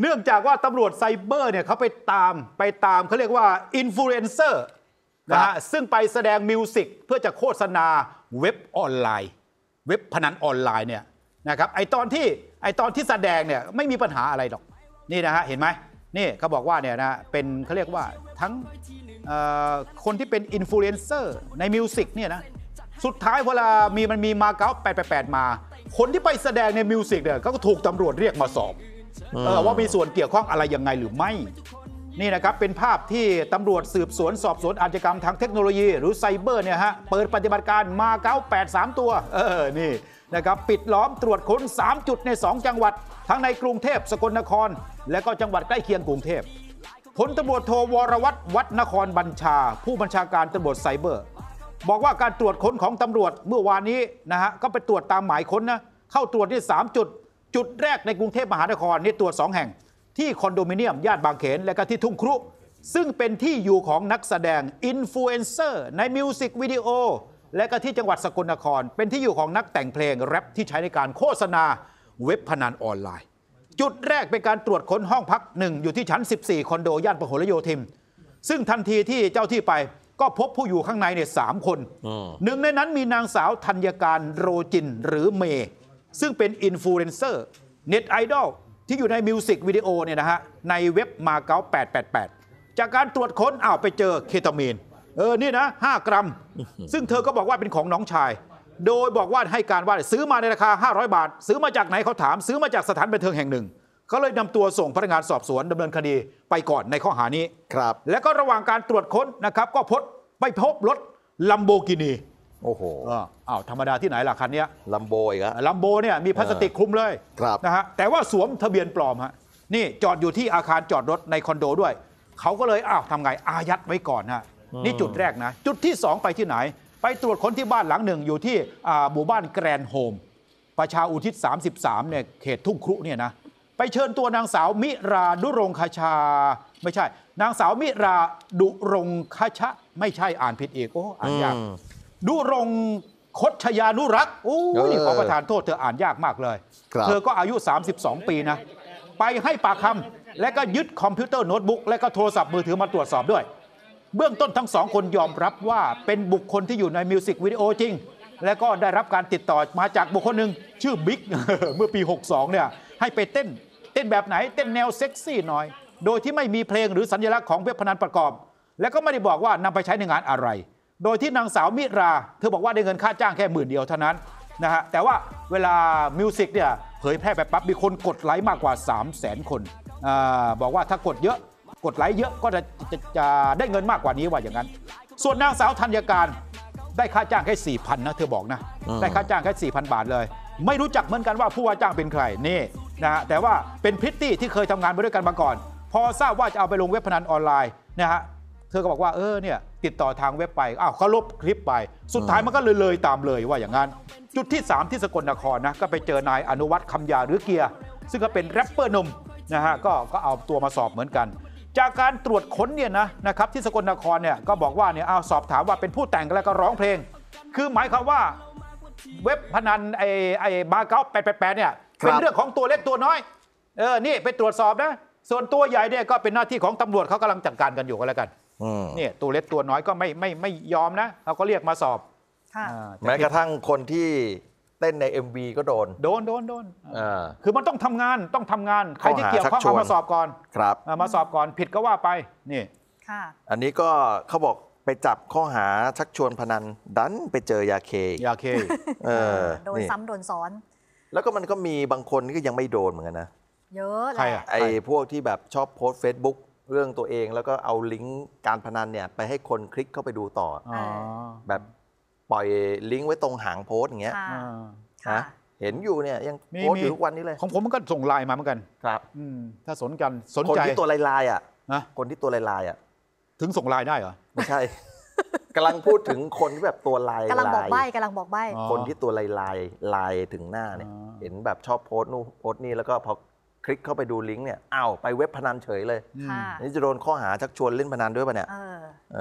เนื่องจากว่าตำรวจไซเบอร์เนี่ยเขาไปตามไปตามเขาเรียกว่าอินฟลูเอนเซอร์นะฮะซึ่งไปแสดงมิวสิกเพื่อจะโฆษณาเว็บออนไลน์ เว็บพนันออนไลน์เนี่ยนะครับไอตอนที่ไอตอนที่แสดงเนี่ยไม่มีปัญหาอะไรหรอก นี่นะฮะเห็นไหมนี่เขาบอกว่าเนี่ยนะเป็นเขาเรียกว่าทั้งคนที่เป็นอินฟลูเอนเซอร์ในมิวสิกเนี่ยนะสุดท้ายเวลามีมันมีมาเก๊า888 มา คนที่ไปแสดงในมิวสิกเนี่ยก็ถูกตำรวจเรียกมาสอบว่ามีส่วนเกี่ยวข้องอะไรยังไงหรือไม่ นี่นะครับเป็นภาพที่ตำรวจสืบสวนสอบสวนอาชญากรรมทางเทคโนโลยีหรือไซเบอร์เนี่ยฮะเปิดปฏิบัติการมาเก๊าแปดสามตัว เออ นี่นะครับปิดล้อมตรวจค้น3จุดใน 2 จังหวัด ทั้งในกรุงเทพสกลนคร และก็จังหวัดใกล้เคียงกรุงเทพพลตำรวจโทวรวัตรวัดนครบัญชา ผู้บัญชาการตำรวจไซเบอร์ บอกว่าการตรวจค้นของตำรวจเมื่อวานนี้นะฮะก็ไปตรวจตามหมายค้นนะเข้าตรวจที่3จุดจุดแรกในกรุงเทพมหานครนี่ตรวจสองแห่ง ที่คอนโดมิเนียมย่านบางเขนและก็ที่ทุ่งครุ ซึ่งเป็นที่อยู่ของนักแสดงอินฟลูเอนเซอร์ในมิวสิกวิดีโอและก็ที่จังหวัดสกลนคร เป็นที่อยู่ของนักแต่งเพลงแรปที่ใช้ในการโฆษณาเว็บพนันออนไลน์ จุดแรกเป็นการตรวจค้นห้องพักหนึ่ง อยู่ที่ชั้น 14 คอนโดย่านะหลโยธินซึ่งทันทีที่เจ้าที่ไปก็พบผู้อยู่ข้างในเนี่ยสามคนหนึ่ง ในนั้นมีนางสาวธัญการโรจินหรือเมย์ซึ่งเป็นอินฟลูเอนเซอร์เน็ตไอดอลที่อยู่ในมิวสิกวิดีโอเนี่ยนะฮะในเว็บมาเก๊า888 จากการตรวจค้นอ้าวไปเจอเคตามีนเออนี่นะ 5 กรัม ซึ่งเธอก็บอกว่าเป็นของน้องชาย โดยบอกว่าให้การว่าซื้อมาในราคา 500 บาท ซื้อมาจากไหนเขาถามซื้อมาจากสถานบันเทิงแห่งหนึ่งเขาเลยนำตัวส่งพนักงานสอบสวนดำเนินคดีไปก่อนในข้อหานี้ครับและก็ระหว่างการตรวจค้นนะครับก็พบไปพบรถลัมโบกินีโอ้โห อ้าว ธรรมดาที่ไหนล่ะ คันนี้ลัมโบอีกแล้วลัมโบเนี่ยมีพลาสติกคลุมเลยครับนะฮะแต่ว่าสวมทะเบียนปลอมฮะนี่จอดอยู่ที่อาคารจอดรถในคอนโดด้วยเขาก็เลย อ้าวทำไงอายัดไว้ก่อนฮะนี่จุดแรกนะ จุดที่ 2 ไปที่ไหน ไปตรวจค้นที่บ้านหลังหนึ่งอยู่ที่หมู่บ้านแกรนโฮม ประชาอุทิศ33เนี่ยเขตทุ่งครุเนี่ยนะไปเชิญตัวนางสาวมิราดุรงคชาไม่ใช่ นางสาวมิราดุรงคชะ ไม่ใช่อ่านผิดอีกโอ้อ่านยากดุรงคดชยานุรักษ์โอ้ย ขอประทานโทษเธออ่านยากมากเลย เธอก็อายุ 32 ปีนะ ไปให้ปากคำและก็ยึดคอมพิวเตอร์โน้ตบุ๊กและก็โทรศัพท์มือถือมาตรวจสอบด้วย เบื้องต้นทั้งสองคนยอมรับว่าเป็นบุคคลที่อยู่ในมิวสิกวิดีโอจริง และก็ได้รับการติดต่อมาจากบุคคลหนึ่งชื่อบิ๊กเมื่อปี 62 เนี่ยให้ไปเต้น เต้นแบบไหน เต้นแนวเซ็กซี่หน่อย โดยที่ไม่มีเพลงหรือสัญลักษณ์ของเว็บพนันประกอบ และก็ไม่ได้บอกว่านำไปใช้ในงานอะไรโดยที่นางสาวมิรา เธอบอกว่าได้เงินค่าจ้างแค่หมื่นเดียวเท่านั้นนะฮะแต่ว่าเวลามิวสิกเนี่ยเผยแพร่แบบปั๊บมีคนกดไลค์มากกว่า3 0 0 0 0 0 คนอบอกว่าถ้ากดเยอะกดไลค์เยอะก็จะจะจะได้เงินมากกว่านี้ว่าอย่างนั้น ส่วนนางสาวธัญการได้ค่าจ้างแค่สี่พันนะเธอบอกนะได้ค่าจ้างแค่สี่พันบาทเลย ไม่รู้จักเหมือนกันว่าผู้ว่าจ้างเป็นใครนี่นะฮะแต่ว่าเป็นพริตตี้ที่เคยทำงานมาด้วยกันมาก่อน พอทราบว่าจะเอาไปลงเว็บพนันออนไลน์นะฮะอก็บอกว่าเออเนี่ยติดต่อทางเว็บไปอ้าวเขาลบคลิปไป สุดท้ายมันก็เลยเลยตามเลยว่าอย่างนั้น จุดที่ 3 ที่สกลนครนะก็ไปเจอนายอนุวัฒน์คำยาหรือเกียร์ซึ่งก็เป็นแรปเปอร์หนุ่มนะฮะก็ก็เอาตัวมาสอบเหมือนกัน จากการตรวจค้นเนี่ยนะนะครับที่สกลนครเนี่ยก็บอกว่าเนี่ยเอาสอบถามว่าเป็นผู้แต่งแล้วก็ร้องเพลง คือหมายความว่า เว็บพนันไอ้ไอ้บาเก้าแปดแปดเนี่ยเป็นเรื่องของตัวเล็กตัวน้อยเออนี่ไปตรวจสอบนะส่วนตัวใหญ่เนี่ยก็เป็นหน้าที่ของตำรวจเขากำลังจัดการกันอยู่ก็แล้วกันเนี่ยตัวเล็กตัวน้อยก็ไม่ไม่ไม่ยอมนะเราก็เรียกมาสอบอแม้กระทั่งคนที่เต้นใน MV ก็โดน โดนโดนโดนคือมันต้องทำงานต้องทำงาน ใครที่เกี่ยวข้องเอามาสอบก่อนครับ มาสอบก่อนผิดก็ว่าไปนี่ อันนี้ก็เขาบอกไปจับข้อหาชักชวนพนันดันไปเจอยาเคยาเคเออโดนซ้ำโดนซ้อน แล้วก็มันก็มีบางคนก็ยังไม่โดนเหมือนกันนะ เยอะเลยไอ้พวกที่แบบชอบโพสต์ซบุ๊กเรื่องตัวเองแล้วก็เอาลิงก์การพนันเนี่ย ไปให้คนคลิกเข้าไปดูต่ออแบบปล่อยลิงก์ไว้ตรงหางโพสอย่างเงี้ยะะะเห็นอยู่เนี่ยยังโพสอยู่ทุกวันนี้เลยของผมมันก็ส่งไลน์มาเหมือนกัน ครับอถ้าสนกันสนใจ คนที่ตัวลายลายอ่ะนะคนที่ตัวลายลายอ่ะถึงส่งไลน์ได้เหรอไม่ใช่กำลังพูดถึงคนที่แบบตัวลายกำลังบอกใบ้ากำลังบอกใบ้คนที่ตัวลายลายลายถึงหน้าเนี่ย เห็นแบบชอบโพสต์นู่นโพสต์นี่แล้วก็พอคลิกเข้าไปดูลิงก์เนี่ยอ้าวไปเว็บพนันเฉยเลย นี่จะโดนข้อหา ชักชวนเล่นพนันด้วยป่ะเนี่ย